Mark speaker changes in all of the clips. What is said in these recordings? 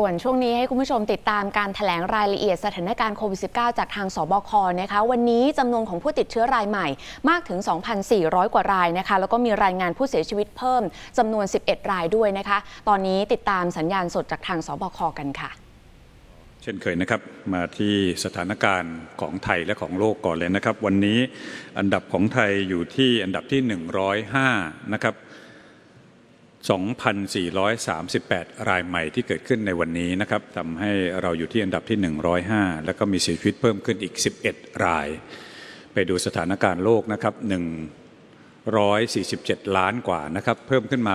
Speaker 1: ส่วนช่วงนี้ให้คุณผู้ชมติดตามการถแถลงรายละเอียดสถานการณ์โควิด -19 จากทางสบคนะคะ วันนี้จำนวนของผู้ติดเชื้อรายใหม่มากถึง 2,400 กว่ารายนะคะ แล้วก็มีรายงานผู้เสียชีวิตเพิ่มจำนวน 11 รายด้วยนะคะ ตอนนี้ติดตามสัญญาณสดจากทางสบค กันค่ะ
Speaker 2: เช่นเคยนะครับ มาที่สถานการณ์ของไทยและของโลกก่อนเลยนะครับ วันนี้อันดับของไทยอยู่ที่อันดับที่ 105 นะครับ2,438 รายใหม่ที่เกิดขึ้นในวันนี้นะครับทำให้เราอยู่ที่อันดับที่ 105 แล้วก็มีเสียชีวิตเพิ่มขึ้นอีก 11 ราย ไปดูสถานการณ์โลกนะครับ147 ล้านกว่านะครับ เพิ่มขึ้นมา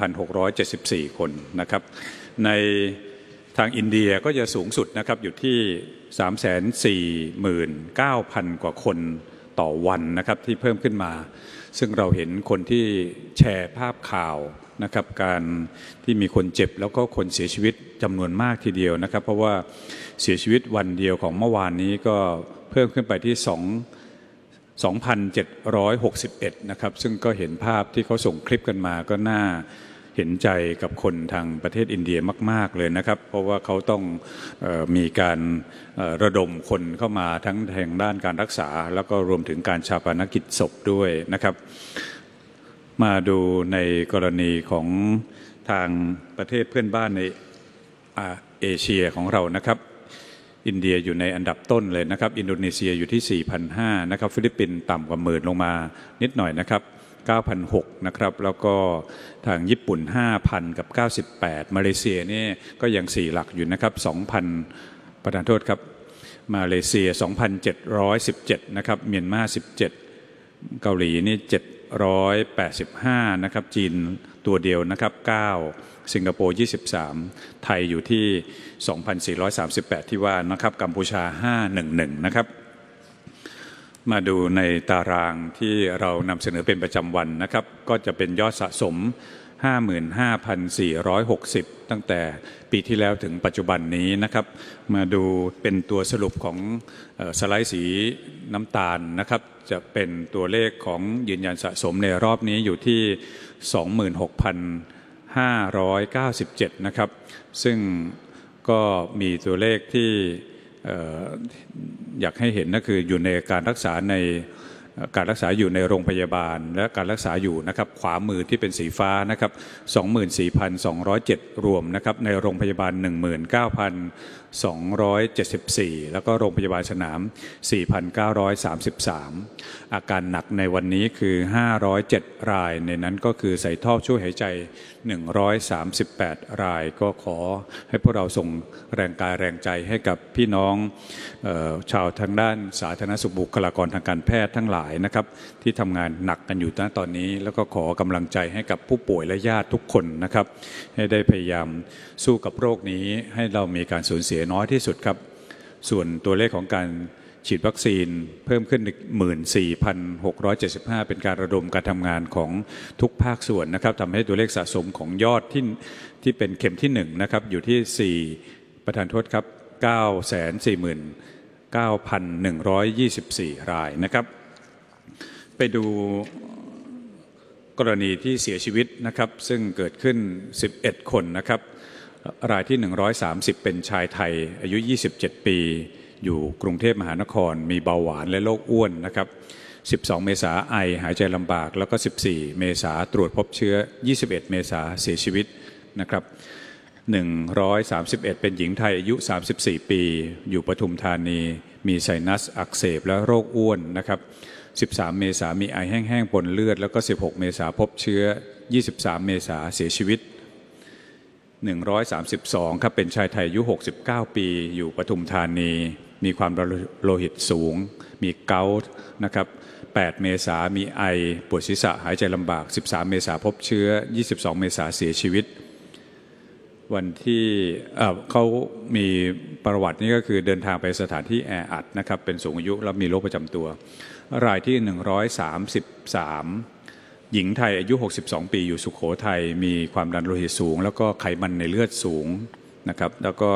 Speaker 2: 821,674 คนนะครับ ในทางอินเดียก็จะสูงสุดนะครับ อยู่ที่ 349,000 กว่าคนต่อวันนะครับที่เพิ่มขึ้นมาซึ่งเราเห็นคนที่แชร์ภาพข่าวนะครับการที่มีคนเจ็บแล้วก็คนเสียชีวิตจำนวนมากทีเดียวนะครับ เพราะว่าเสียชีวิตวันเดียวของเมื่อวานนี้ก็เพิ่มขึ้นไปที่2 2,761 นะครับ ซึ่งก็เห็นภาพที่เขาส่งคลิปกันมาก็น่าเห็นใจกับคนทางประเทศอินเดียมาก ๆ เลยนะครับ เพราะว่าเขาต้องออมีการระดมคนเข้ามาทั้งทางด้านการรักษาแล้วก็รวมถึงการชาปนกิจศพด้วยนะครับ มาดูในกรณีของทางประเทศเพื่อนบ้านในเอเชียของเรานะครับ อินเดียอยู่ในอันดับต้นเลยนะครับ อินโดนีเซียอยู่ที่4,005นะครับ ฟิลิปปินส์ต่ำกว่าหมื่นลงมานิดหน่อยนะครับ9,006 นะครับ แล้วก็ทางญี่ปุ่น 5,000 กับ 98 มาเลเซียนี่ ก็ยังสี่หลักอยู่นะครับ 2,000 ประธานโทษครับ มาเลเซีย 2,717 นะครับ เมียนมา 17 เกาหลีนี่ 785 นะครับ จีนตัวเดียวนะครับ 9 สิงคโปร์ 23 ไทยอยู่ที่ 2,438 ที่ว่า นะครับ กัมพูชา 511 นะครับมาดูในตารางที่เรานำเสนอเป็นประจำวันนะครับ ก็จะเป็นยอดสะสม 55,460 ตั้งแต่ปีที่แล้วถึงปัจจุบันนี้นะครับ มาดูเป็นตัวสรุปของสไลด์สีน้ำตาลนะครับ จะเป็นตัวเลขของยืนยันสะสมในรอบนี้อยู่ที่ 26,597 นะครับ ซึ่งก็มีตัวเลขที่อยากให้เห็นก็คืออยู่ในการรักษาใน การรักษาอยู่ในโรงพยาบาล และการรักษาอยู่นะครับ ขวามือที่เป็นสีฟ้านะครับ 24,207 รวมนะครับ ในโรงพยาบาล274 แล้วก็โรงพยาบาลสนาม 4,933 อาการหนักในวันนี้คือ 507 ราย ในนั้นก็คือใส่ท่อช่วยหายใจ 138 ราย ก็ขอให้พวกเราส่งแรงกายแรงใจให้กับพี่น้องออชาวทางด้านสาธารณสุขบุคลากรทางการแพทย์ทั้งหลายนะครับที่ทำงานหนักกันอยู่ณตอนนี้ แล้วก็ขอกำลังใจให้กับผู้ป่วยและญาติทุกคนนะครับให้ได้พยายามสู้กับโรคนี้ให้เรามีการสูญเสียือน้อยที่สุดครับ ส่วนตัวเลขของการฉีดวัคซีนเพิ่มขึ้น 14,675 เป็นการระดมการทำงานของทุกภาคส่วนนะครับทำให้ตัวเลขสะสมของยอดที่ที่เป็นเข็มที่1นะครับ อยู่ที่ 4 ประธานโทษครับ 949,124 รายนะครับ ไปดูกรณีที่เสียชีวิตนะครับ ซึ่งเกิดขึ้น 11 คนนะครับรายที่ 130 เป็นชายไทย อายุ 27 ปี อยู่กรุงเทพมหานคร มีเบาหวานและโรคอ้วนนะครับ 12 เมษาไอหายใจลำบาก แล้วก็ 14 เมษาตรวจพบเชื้อ 21 เมษาเสียชีวิตนะครับ 131 เป็นหญิงไทย อายุ 34 ปี อยู่ปทุมธานี มีไซนัสอักเสบและโรคอ้วนนะครับ 13 เมษามีไอแห้งๆ ปนเลือด แล้วก็ 16 เมษาพบเชื้อ 23 เมษาเสียชีวิต132ครับเป็นชายไทยอายุ 69 ปี อยู่ปทุมธานี มีความโลหิตสูง มีเกาต์นะครับ 8 เมษามีไอ ปวดศีรษะ หายใจลำบาก 13 เมษาพบเชื้อ 22 เมษาเสียชีวิต วันที่เขามีประวัตินี่ก็คือเดินทางไปสถานที่แออัดนะครับเป็นสูงอายุแล้วมีโรคประจำตัว รายที่ 133หญิงไทยอายุ 62 ปี อยู่สุขโขทัย มีความดันโลหิตสูง แล้วก็ไขมันในเลือดสูงนะครับ แล้วก็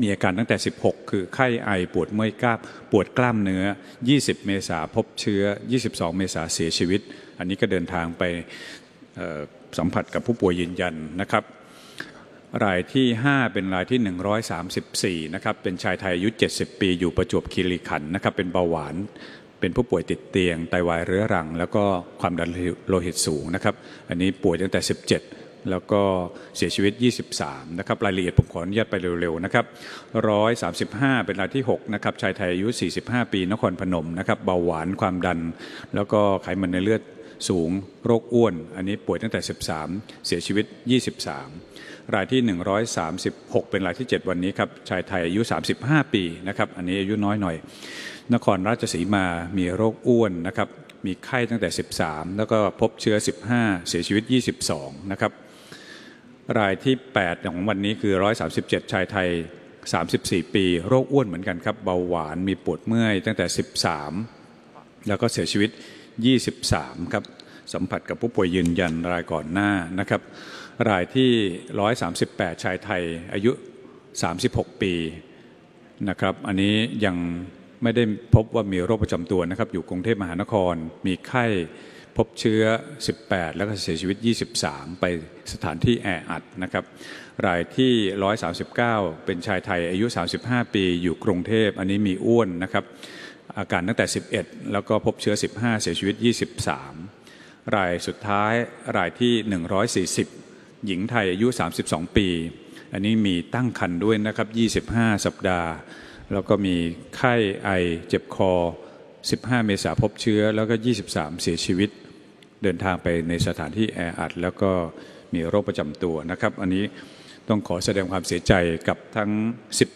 Speaker 2: มีอาการตั้งแต่ 16 คือ ไข้ไอ ปวดเมื่อยกล้ามปวดกล้ามเนื้อ 20 เมษาพบเชื้อ 22 เมษาเสียชีวิต อันนี้ก็เดินทางไปสัมผัสกับผู้ป่วยยืนยันนะครับ รายที่ 5 เป็นรายที่ 134 นะครับ เป็นชายไทยอายุ 70 ปี อยู่ประจวบคีรีขันธ์นะครับ เป็นเบาหวานเป็นผู้ป่วยติดเตียง ไตาวายเรื้อรัง แล้วก็ความดันโลหิตสูงนะครับ อันนี้ป่วยตั้งแต่ 17 แล้วก็เสียชีวิต 23 นะครับรายละเอียดผมขออนุญาตไปเร็วๆนะครับ 135 เป็นรายที่ 6 นะครับชายไทยอายุ 45 ปี นครพนมนะครับเบาหวานความดัน แล้วก็ไขมันในเลือดสูงโรคอ้วน อันนี้ป่วยตั้งแต่ 13 เสียชีวิต 23 รายที่ 136 เป็นรายที่ 7 วันนี้ครับชายไทยอายุ 35 ปีนะครับอันนี้อายุน้อยหน่อยนครราชสีมามีโรคอ้วนนะครับ มีไข้ตั้งแต่ 13 แล้วก็พบเชื้อ 15 เสียชีวิต 22นะครับรายที่ 8 ของวันนี้คือ 137 ชายไทย 34 ปี โรคอ้วนเหมือนกันครับ เบาหวานมีปวดเมื่อยตั้งแต่ 13 แล้วก็เสียชีวิต 23ครับสัมผัสกับผู้ป่วยยืนยันรายก่อนหน้านะครับรายที่ 138 ชายไทยอายุ 36 ปีนะครับ อันนี้ยังไม่ได้พบว่ามีโรคประจำตัวนะครับ อยู่กรุงเทพมหานคร มีไข้พบเชื้อ 18 แล้วก็เสียชีวิต 23 ไปสถานที่แออัดนะครับ รายที่ 139 เป็นชายไทยอายุ 35 ปี อยู่กรุงเทพอันนี้มีอ้วนนะครับ อาการตั้งแต่ 11 แล้วก็พบเชื้อ 15 เสียชีวิต 23 รายสุดท้ายรายที่ 140 หญิงไทยอายุ 32 ปี อันนี้มีตั้งคันด้วยนะครับ 25 สัปดาห์แล้วก็มีไข้ไอเจ็บคอ 15 เมษาพบเชื้อ แล้วก็ 23 เสียชีวิต เดินทางไปในสถานที่แออัดแล้วก็มีโรคประจำตัวนะครับ อันนี้ต้องขอแสดงความเสียใจกับทั้ง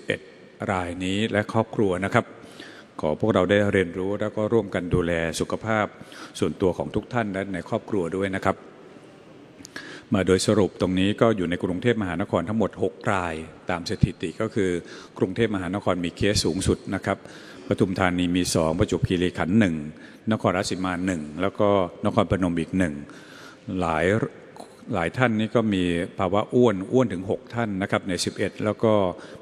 Speaker 2: 11 รายนี้และครอบครัวนะครับ ขอพวกเราได้เรียนรู้แล้วก็ร่วมกันดูแลสุขภาพส่วนตัวของทุกท่านและในครอบครัวด้วยนะครับมาโดยสรุปตรงนี้ก็อยู่ในกรุงเทพมหานครทั้งหมด 6 ราย ตามสถิติก็คือ กรุงเทพมหานครมีเคสสูงสุดนะครับปทุมธานีมี 2ประจวบคีรีขันธ์หนึ่งนครราชสีมาหนึ่งแล้วก็นครปนมอีกหนึ่งหลายหลายท่านนี่ก็มีภาวะอ้วน อ้วนถึง 6 ท่านนะครับใน 11 แล้วก็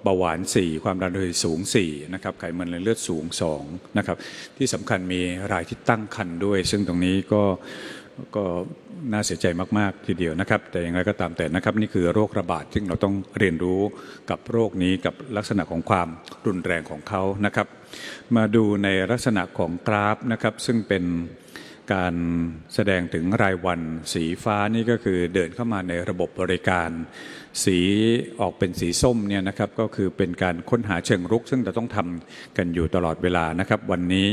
Speaker 2: เบาหวาน 4 ความดันโลหิตสูง4นะครับไขมันในเลือดสูง2นะครับที่สำคัญมีรายที่ตั้งครนด้วย ซึ่งตรงนี้ก็ก็น่าเสียใจมาก ๆ ทีเดียวนะครับ แต่อย่างไรก็ตามแต่นะครับ นี่คือโรคระบาดซึ่งเราต้องเรียนรู้กับโรคนี้กับลักษณะของความรุนแรงของเขานะครับ มาดูในลักษณะของกราฟนะครับ ซึ่งเป็นการแสดงถึงรายวันสีฟ้านี่ก็คือเดินเข้ามาในระบบบริการ สีออกเป็นสีส้มเนี่ยนะครับก็คือเป็นการค้นหาเชิงรุกซึ่งเราต้องทำกันอยู่ตลอดเวลานะครับ วันนี้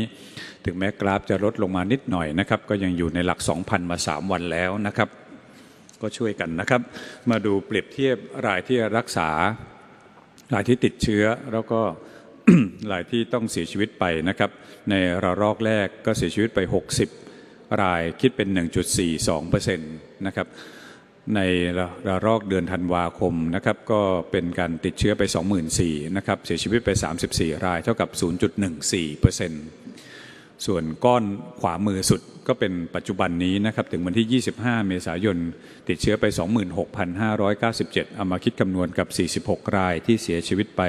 Speaker 2: ถึงแม้กราฟจะลดลงมานิดหน่อยนะครับก็ยังอยู่ในหลัก 2,000 มา 3 วันแล้วนะครับ ก็ช่วยกันนะครับ มาดูเปรียบเทียบรายที่รักษารายที่ติดเชื้อแล้วก็รายที่ต้องเสียชีวิตไปนะครับ ในระลอกแรกก็เสียชีวิตไป 60รายคิดเป็น 1.42%นะครับ ในระลอกเดือนธันวาคม นะครับ ก็เป็นการติดเชื้อไป 24,000นะครับ เสียชีวิตไป 34 รายเท่ากับ 0.14%ส่วนก้อนขวามือสุดก็เป็นปัจจุบันนี้ นะครับ ถึงวันที่ 25 เมษายน ติดเชื้อไป 26,597 เอามาคิดคำนวณกับ 46 รายที่เสียชีวิตไป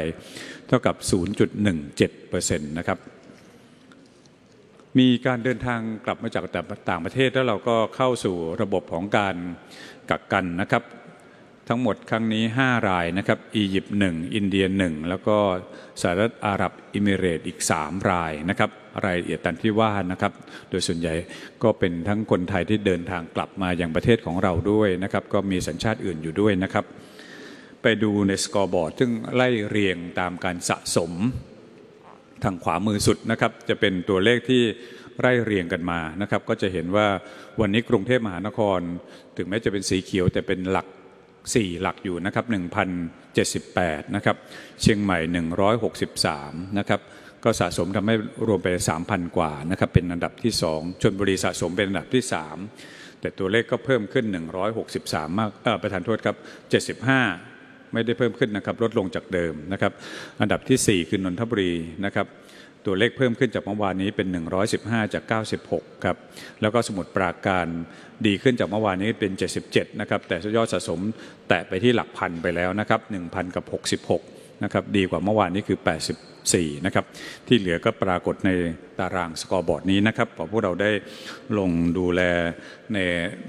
Speaker 2: เท่ากับ 0.17%นะครับมีการเดินทางกลับมาจากต่างประเทศ แล้วเราก็เข้าสู่ระบบของการกักกันนะครับ ทั้งหมดครั้งนี้ 5 รายนะครับอียิปต์หนึ่งอินเดียหนึ่งแล้วก็สหรัฐอาหรับอิมิเรตอีก 3 รายนะครับ รายละเอียดตันที่ว่านะครับ โดยส่วนใหญ่ก็เป็นทั้งคนไทยที่เดินทางกลับมาอย่างประเทศของเราด้วยนะครับ ก็มีสัญชาติอื่นอยู่ด้วยนะครับ ไปดูในสกอร์บอร์ดซึ่งไล่เรียงตามการสะสมทางขวามือสุดนะครับจะเป็นตัวเลขที่ไล่เรียงกันมานะครับก็จะเห็นว่าวันนี้กรุงเทพมหานคร ถึงแม้จะเป็นสีเขียวแต่เป็นหลัก 4 หลักอยู่นะครับ1,078 นะครับ เชียงใหม่ 163นะครับก็สะสมทำให้รวมไป 3,000 กว่านะครับเป็นอันดับที่ 2 ชนบุรีสะสมเป็นอันดับที่ 3 แต่ตัวเลขก็เพิ่มขึ้น 163 มากประธานโทษครับ 75ไม่ได้เพิ่มขึ้นนะครับลดลงจากเดิมนะครับอันดับที่4คือนนทบุรีนะครับตัวเลขเพิ่มขึ้นจากเมื่อวานนี้เป็น 115จาก96ครับแล้วก็สมุดปราการดีขึ้นจากเมื่อวานนี้เป็น 77นะครับแต่ยอดสะสมแตะไปที่หลักพันไปแล้วนะครับ1,000กับ66นะครับดีกว่าเมื่อวานนี้คือ 84นะครับที่เหลือก็ปรากฏในตารางสกอร์บอร์ดนี้นะครับพอพวกเราได้ลงดูแลใน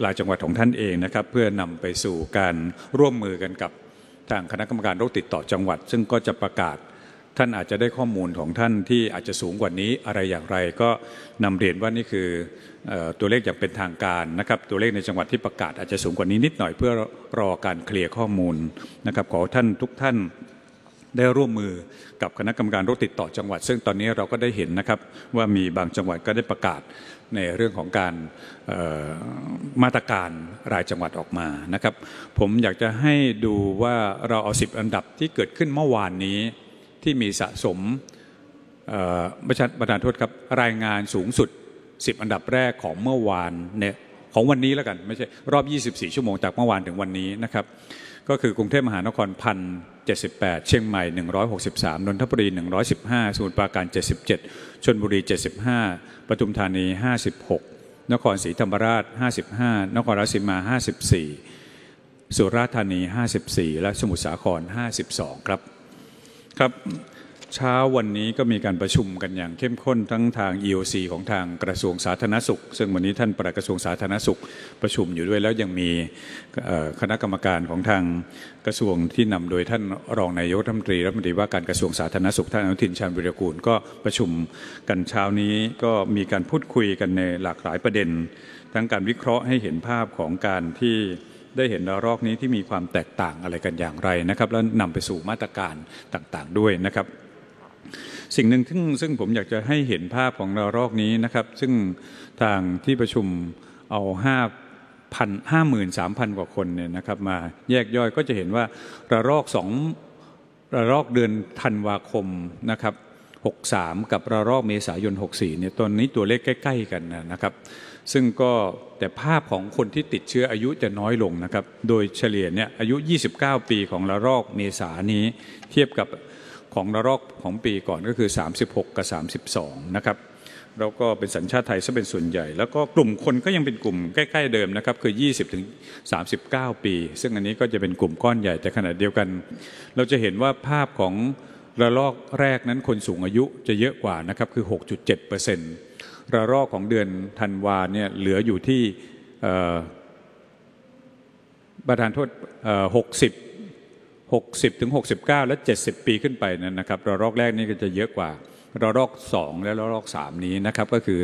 Speaker 2: รายจังหวัดของท่านเองนะครับเพื่อนำไปสู่การร่วมมือกันกับทางคณะกรรมการโรคติดต่อจังหวัดซึ่งก็จะประกาศท่านอาจจะได้ข้อมูลของท่านที่อาจจะสูงกว่านี้อะไรอย่างไร ก็นำเรียนว่านี่คือตัวเลขอย่างเป็นทางการนะครับตัวเลขในจังหวัดที่ประกาศอาจจะสูงกว่านี้นิดหน่อย เพื่อรอการเคลียร์ข้อมูลนะครับขอท่านทุกท่านได้ร่วมมือกับคณะกรรมการโรคติดต่อจังหวัด ซึ่งตอนนี้เราก็ได้เห็นนะครับว่ามีบางจังหวัดก็ได้ประกาศในเรื่องของการมาตรการรายจังหวัดออกมานะครับ ผมอยากจะให้ดูว่าเราเอาสิบอันดับที่เกิดขึ้นเมื่อวานนี้ที่มีสะสมประชาประธานโทษครับรายงานสูงสุด10อันดับแรกของเมื่อวานเนี่ยของวันนี้แล้วกันไม่ใช่รอบ 24 ชั่วโมงจากเมื่อวานถึงวันนี้นะครับก็คือกรุงเทพมหานครพัน7เชียงใหม่ 163นนทบุรี 115สมุทรปราการ 77 ชนบุรี 75 ปทุมธานี 56นครศรีธรรมราช55นครราชสีมา 54 สุราษฎร์ธานี 54 และสมุทรสาคร 52 ครับครับเช้าวันนี้ก็มีการประชุมกันอย่างเข้มข้นทั้งทาง EOC ของทางกระทรวงสาธารณสุข ซึ่งวันนี้ท่านประกระทรวงสาธารณสุขประชุมอยู่ด้วยแล้วยังมีคณะกรรมการของทางกระทรวงที่นำโดยท่านรองนายกรัฐมนตรีรัฐมนตรีว่าการกระทรวงสาธารณสุข ท่านอนุทินชาญวิรากูลก็ประชุมกันเช้านี้ก็มีการพูดคุยกันในหลากหลายประเด็นทั้งการวิเคราะห์ให้เห็นภาพของการที่ได้เห็นระลอกนี้ที่มีความแตกต่างอะไรกันอย่างไรนะครับ แล้วนำไปสู่มาตรการต่างๆ ด้วยนะครับสิ่งหนึ่งซึ่งซึ่งผมอยากจะให้เห็นภาพของเรารอกนี้นะครับ ซึ่งทางที่ประชุมเอาห้าพันห้าหมื่นสามพันกว่าคนเนี่ยนะครับ มาแยกย่อยก็จะเห็นว่าระลอกสองระลอกเดือนธันวาคมนะครับ63 กับระลอกเมษายน 64เนี่ยตอนนี้ตัวเลขใกล้ๆกันนะครับ ซึ่งก็แต่ภาพของคนที่ติดเชื้ออายุจะน้อยลงนะครับ โดยเฉลี่ยเนี่ยอายุ 29 ปีของระลอกเมษานี้เทียบกับของนรกของปีก่อนก็คือ 36 กับ 32 นะครับแล้วก็เป็นสัญชาติไทยซะเป็นส่วนใหญ่ แล้วก็กลุ่มคนก็ยังเป็นกลุ่มใกล้ ๆเดิมนะครับ คือ 20ถึง39 ปี ซึ่งอันนี้ก็จะเป็นกลุ่มก้อนใหญ่แต่ขณะเดียวกัน เราจะเห็นว่าภาพของระลอกแรกนั้นคนสูงอายุจะเยอะกว่านะครับ คือ 6.7%ระลอกของเดือนธันวาเนี่ยเหลืออยู่ที่ประธานโทษ60 60 ถึง 69 และ 70 ปีขึ้นไปนั้นนะครับระลอกแรกนี้ก็จะเยอะกว่าระลอก2 และระลอก 3 นี้นะครับก็คือ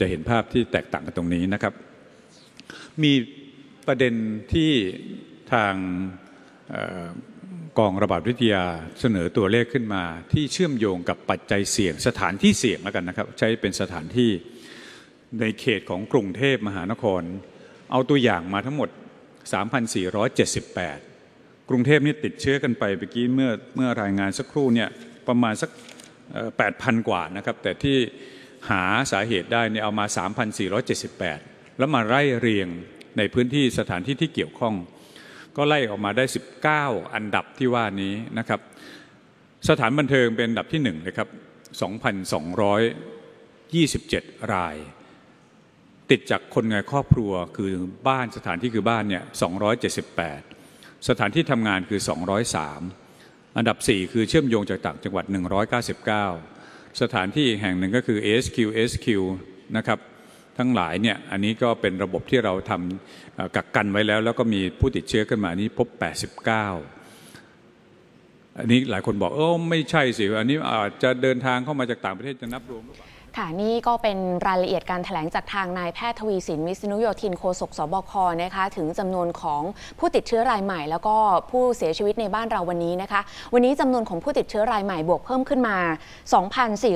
Speaker 2: จะเห็นภาพที่แตกต่างกันตรงนี้นะครับ มีประเด็นที่ทางกองระบาดวิทยาเสนอตัวเลขขึ้นมาที่เชื่อมโยงกับปัจจัยเสี่ยงสถานที่เสี่ยงแล้วกันนะครับใช้เป็นสถานที่ในเขตของกรุงเทพมหานคร เอาตัวอย่างมาทั้งหมด 3,478กรุงเทพนี่ติดเชื้อกันไปเมื่อกี้เมื่อเมื่อรายงานสักครู่เนี่ยประมาณสัก8,000 กว่านะครับ แต่ที่หาสาเหตุได้เนี่ยเอามา 3,478 แล้วมาไล่เรียงในพื้นที่สถานที่ที่เกี่ยวข้อง ก็ไล่ออกมาได้ 19 อันดับที่ว่านี้นะครับ สถานบันเทิงเป็นอันดับที่1เลยครับ 2,227 ราย ติดจากคนงานครอบครัวคือบ้านสถานที่คือบ้านเนี่ย278สถานที่ทำงานคือ 203 อันดับ 4 คือเชื่อมโยงจากต่างจังหวัด 199 สถานที่แห่งหนึ่งก็คือ ASQ SQ นะครับ ทั้งหลายเนี่ย อันนี้ก็เป็นระบบที่เราทำกักกันไว้แล้ว แล้วก็มีผู้ติดเชื้อขึ้นมานี้พบ 89 อันนี้หลายคนบอก เออไม่ใช่สิ อันนี้อาจจะเดินทางเข้ามาจากต่างประเทศจะนับรวมหรือเปล่า
Speaker 1: ค่ะนี่ก็เป็นรายละเอียดการถแถลงจากทางนาย แพทย์ทวีสินวิศนุโยธินโฆษกสบค นะคะ ถึงจำนวนของผู้ติดเชื้อรายใหม่ แล้วก็ผู้เสียชีวิตในบ้านเราวันนี้นะคะ วันนี้จำนวนของผู้ติดเชื้อรายใหม่ บวกเพิ่มขึ้นมา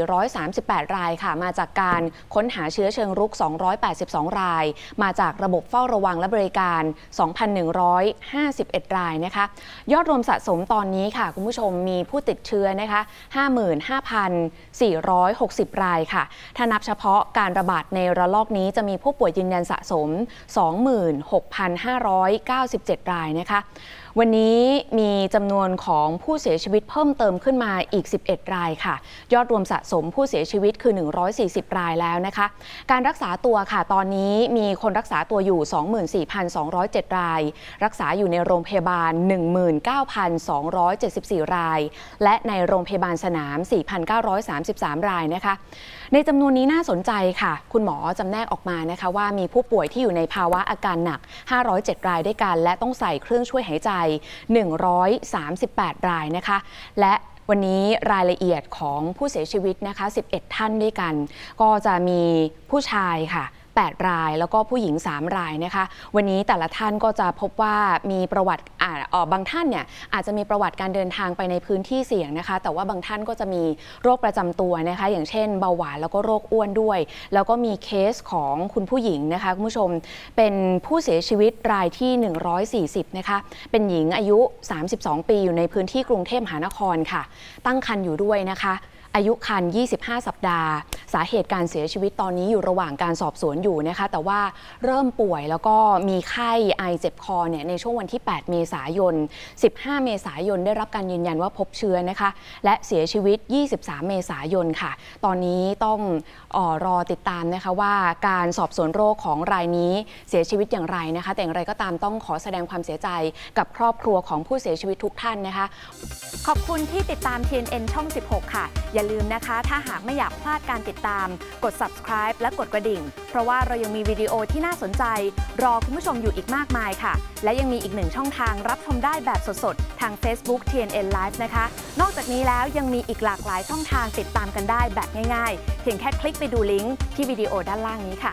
Speaker 1: 2,438 รายค่ะ มาจากการค้นหาเชื้อเชิงรุก 282 ราย มาจากระบบเฝ้าระวังและบริการ 2,151 รายนะคะ ยอดรวมสะสมตอนนี้ค่ะคุณผู้ชมมีผู้ติดเชื้อนะคะ 55,460 รายค่ะถ้านับเฉพาะการระบาดในระลอกนี้จะมีผู้ป่วยยืนยันสะสม 26,597 รายนะคะวันนี้มีจำนวนของผู้เสียชีวิตเพิ่มเติมขึ้นมาอีก 11 รายค่ะ ยอดรวมสะสมผู้เสียชีวิตคือ 140 รายแล้วนะคะ การรักษาตัวค่ะตอนนี้มีคนรักษาตัวอยู่ 24,207 ราย รักษาอยู่ในโรงพยาบาล 19,274 ราย และในโรงพยาบาลสนาม 4,933 รายนะคะ ในจำนวนนี้น่าสนใจค่ะ คุณหมอจำแนกออกมานะคะว่ามีผู้ป่วยที่อยู่ในภาวะอาการหนัก 507 รายด้วยกัน และต้องใส่เครื่องช่วยหายใจ138 รายนะคะ และวันนี้รายละเอียดของผู้เสียชีวิตนะคะ 11 ท่านด้วยกัน ก็จะมีผู้ชายค่ะ8 ราย แล้วก็ผู้หญิง 3 รายนะคะ วันนี้แต่ละท่านก็จะพบว่ามีประวัติบางท่านเนี่ยอาจจะมีประวัติการเดินทางไปในพื้นที่เสี่ยงนะคะ แต่ว่าบางท่านก็จะมีโรคประจำตัวนะคะ อย่างเช่นเบาหวาน แล้วก็โรคอ้วนด้วย แล้วก็มีเคสของคุณผู้หญิงนะคะคุณผู้ชมเป็นผู้เสียชีวิตรายที่140นะคะเป็นหญิงอายุ 32 ปีอยู่ในพื้นที่กรุงเทพมหานครค่ะ ตั้งครรภ์อยู่ด้วยนะคะอายุคัน 25 สัปดาห์ สาเหตุการเสียชีวิตตอนนี้อยู่ระหว่างการสอบสวนอยู่นะคะ แต่ว่าเริ่มป่วยแล้วก็มีไข้ไอเจ็บคอเนี่ยในช่วงวันที่ 8 เมษายน 15 เมษายนได้รับการยืนยันว่าพบเชื้อนะคะและเสียชีวิต 23 เมษายนค่ะ ตอนนี้ต้องออรอติดตามนะคะว่าการสอบสวนโรคของรายนี้เสียชีวิตอย่างไรนะคะ แต่อย่างไรก็ตามต้องขอแสดงความเสียใจกับครอบครัวของผู้เสียชีวิตทุกท่านนะคะ ขอบคุณที่ติดตาม TNN ช่อง 16 ค่ะอย่าลืมนะคะ ถ้าหากไม่อยากพลาดการติดตาม กด subscribe และกดกระดิ่ง เพราะว่าเรายังมีวิดีโอที่น่าสนใจ รอคุณผู้ชมอยู่อีกมากมายค่ะ และยังมีอีกหนึ่งช่องทางรับชมได้แบบสดๆ ทาง Facebook TNN Live นะคะ นอกจากนี้แล้วยังมีอีกหลากหลายช่องทาง ติดตามกันได้แบบง่ายๆ เพียงแค่คลิกไปดูลิงก์ที่วิดีโอด้านล่างนี้ค่ะ